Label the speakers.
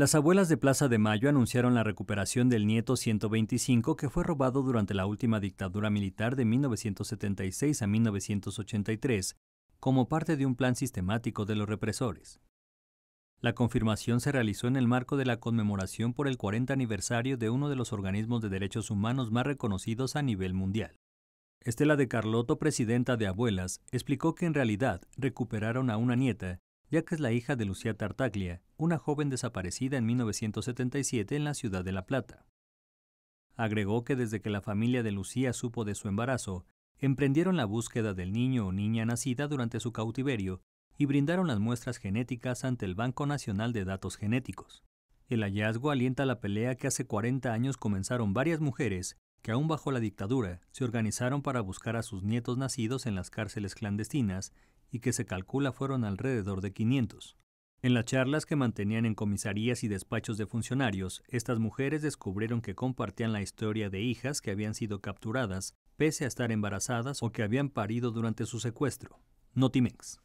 Speaker 1: Las abuelas de Plaza de Mayo anunciaron la recuperación del nieto 125 que fue robado durante la última dictadura militar de 1976 a 1983, como parte de un plan sistemático de los represores. La confirmación se realizó en el marco de la conmemoración por el 40 aniversario de uno de los organismos de derechos humanos más reconocidos a nivel mundial. Estela de Carlotto, presidenta de Abuelas, explicó que en realidad recuperaron a una nieta ya que es la hija de Lucía Tartaglia, una joven desaparecida en 1977 en la ciudad de La Plata. Agregó que desde que la familia de Lucía supo de su embarazo, emprendieron la búsqueda del niño o niña nacida durante su cautiverio y brindaron las muestras genéticas ante el Banco Nacional de Datos Genéticos. El hallazgo alienta la pelea que hace 40 años comenzaron varias mujeres que aún bajo la dictadura se organizaron para buscar a sus nietos nacidos en las cárceles clandestinas y que se calcula fueron alrededor de 500. En las charlas que mantenían en comisarías y despachos de funcionarios, estas mujeres descubrieron que compartían la historia de hijas que habían sido capturadas pese a estar embarazadas o que habían parido durante su secuestro. Notimex.